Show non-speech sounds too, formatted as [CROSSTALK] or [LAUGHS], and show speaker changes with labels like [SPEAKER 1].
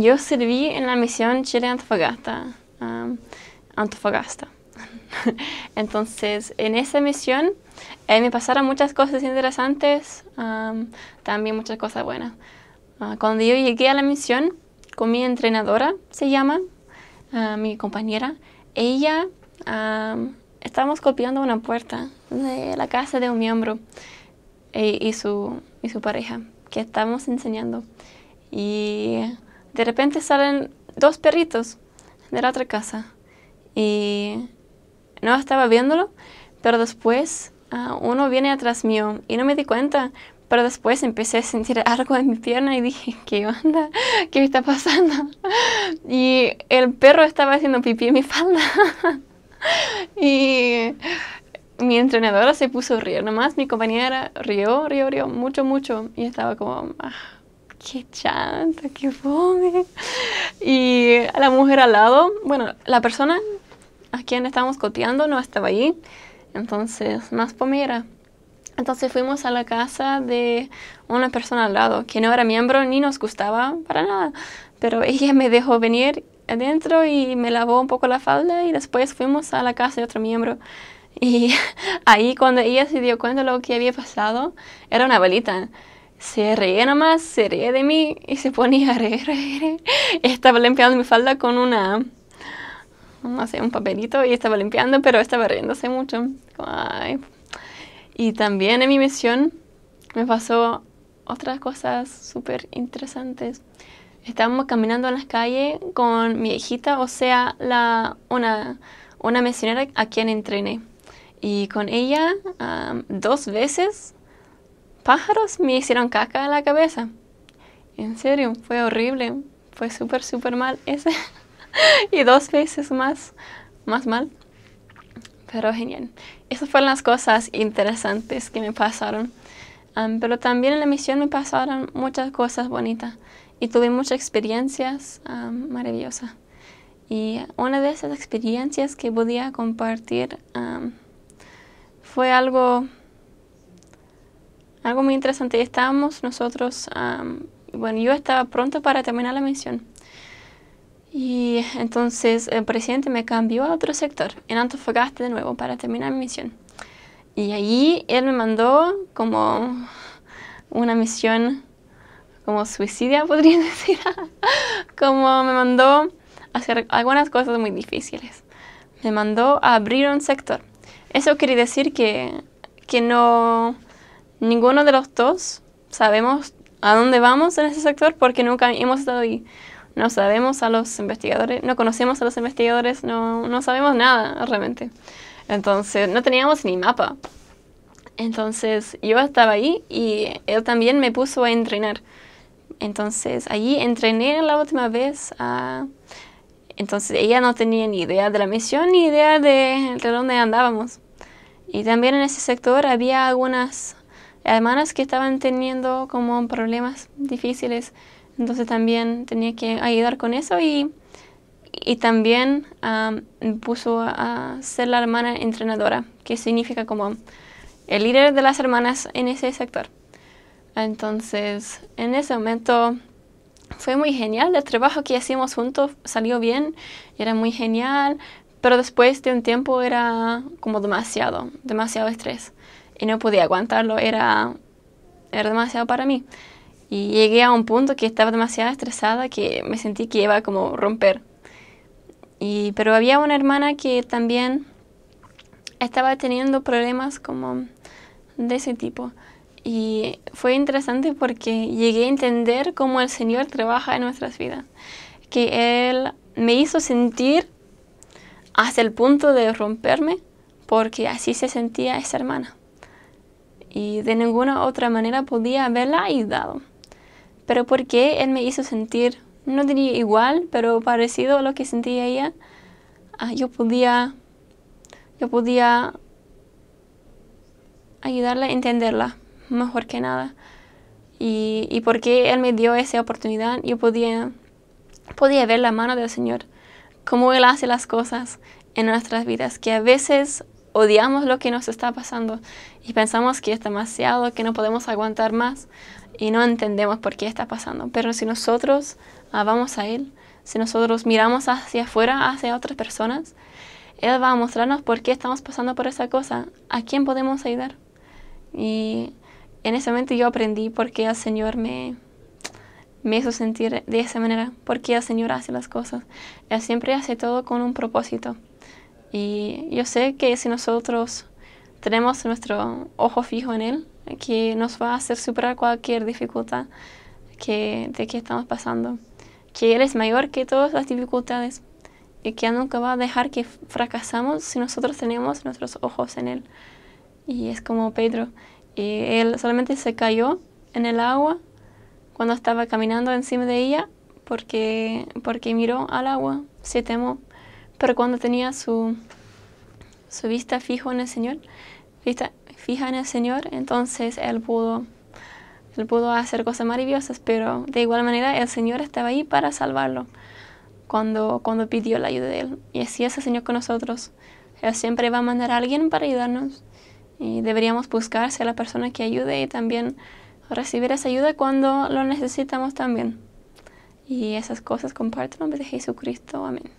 [SPEAKER 1] Yo serví en la misión Chile-Antofagasta. Antofagasta. [LAUGHS] Entonces, en esa misión eh, me pasaron muchas cosas interesantes, también muchas cosas buenas. Ah, cuando yo llegué a la misión, con mi entrenadora, se llama, ah, mi compañera, ella, estábamos copiando una puerta de la casa de un miembro eh, y, su, y su pareja, que estábamos enseñando. Y de repente salen dos perritos de la otra casa y no estaba viéndolo, pero después ah, uno viene atrás mío y no me di cuenta, pero después empecé a sentir algo en mi pierna y dije, ¿qué onda? [LAUGHS] ¿Qué me está pasando? [LAUGHS] Y el perro estaba haciendo pipí en mi falda. [LAUGHS] y mi entrenadora se puso a reír, nomás mi compañera rió, rió, rió mucho, mucho y estaba como... Ah qué chanta, qué fome. Y la mujer al lado, bueno, la persona a quien estábamos coteando no estaba allí, entonces más pomera. Entonces fuimos a la casa de una persona al lado que no era miembro ni nos gustaba para nada, pero ella me dejó venir adentro y me lavó un poco la falda y después fuimos a la casa de otro miembro. Y [LAUGHS] ahí cuando ella se dio cuenta de lo que había pasado, era una abuelita se reía nomás, se reía de mí y se ponía a [LAUGHS] reír, Estaba limpiando mi falda con una, no sé, un papelito y estaba limpiando, pero estaba riéndose mucho. Y también en mi misión me pasó otras cosas súper interesantes. Estábamos caminando en las calles con mi hijita, o sea, la, una, una misionera a quien entrené. Y con ella dos veces pájaros me hicieron caca en la cabeza. En serio, fue horrible. Fue súper, súper mal ese. [LAUGHS] y dos veces más, más mal. Pero genial. Esas fueron las cosas interesantes que me pasaron. pero también en la misión me pasaron muchas cosas bonitas. Y tuve muchas experiencias maravillosas. Y una de esas experiencias que podía compartir fue algo algo muy interesante, estábamos nosotros, bueno, yo estaba pronto para terminar la misión. Y entonces el presidente me cambió a otro sector, en Antofagasta de nuevo, para terminar mi misión. Y allí él me mandó como una misión, como suicidia, [LAUGHS] podría decir. como me mandó a hacer algunas cosas muy difíciles. Me mandó a abrir un sector. Eso quiere decir que, que no ninguno de los dos sabemos a dónde vamos en ese sector porque nunca hemos estado ahí. No sabemos a los investigadores, no conocemos a los investigadores, no, no sabemos nada realmente. Entonces, no teníamos ni mapa. Entonces, yo estaba ahí y él también me puso a entrenar. Entonces, allí entrené la última vez Entonces, ella no tenía ni idea de la misión ni idea de dónde andábamos. Y también en ese sector había algunas hermanas que estaban teniendo como problemas difíciles. Entonces también tenía que ayudar con eso y, y también puso a, a ser la hermana entrenadora, que significa como el líder de las hermanas en ese sector. Entonces, en ese momento fue muy genial, el trabajo que hicimos juntos salió bien, era muy genial, pero después de un tiempo era como demasiado, demasiado estrés y no podía aguantarlo, era, era demasiado para mí. Y llegué a un punto que estaba demasiado estresada que me sentí que iba a como romper. Y, pero había una hermana que también estaba teniendo problemas como de ese tipo. Y fue interesante porque llegué a entender cómo el Señor trabaja en nuestras vidas. Que Él me hizo sentir hasta el punto de romperme porque así se sentía esa hermana y de ninguna otra manera podía haberla ayudado. Pero porque él me hizo sentir, no diría igual, pero parecido a lo que sentía ella, ah, yo podía, yo podía ayudarla a entenderla mejor que nada. Y, porque Él me dio esa oportunidad, yo podía, podía ver la mano del Señor, cómo Él hace las cosas en nuestras vidas, que a veces odiamos lo que nos está pasando y pensamos que es demasiado, que no podemos aguantar más y no entendemos por qué está pasando. Pero si nosotros ah, vamos a Él, si nosotros miramos hacia afuera, hacia otras personas, Él va a mostrarnos por qué estamos pasando por esa cosa, a quién podemos ayudar. Y en ese momento yo aprendí por qué el Señor me, me hizo sentir de esa manera, por qué el Señor hace las cosas. Él siempre hace todo con un propósito. Y yo sé que si nosotros tenemos nuestro ojo fijo en Él, que nos va a hacer superar cualquier dificultad que, de que estamos pasando. Que Él es mayor que todas las dificultades y que nunca va a dejar que fracasamos si nosotros tenemos nuestros ojos en Él. Y es como Pedro. Y él solamente se cayó en el agua cuando estaba caminando encima de ella porque, porque miró al agua, se temó pero cuando tenía su, su vista fijo en el Señor, vista fija en el Señor, entonces él pudo, él pudo hacer cosas maravillosas, pero de igual manera el Señor estaba ahí para salvarlo cuando, cuando pidió la ayuda de él. Y así es el Señor con nosotros. Él siempre va a mandar a alguien para ayudarnos y deberíamos buscar a la persona que ayude y también recibir esa ayuda cuando lo necesitamos también. Y esas cosas comparten en nombre de Jesucristo. Amén.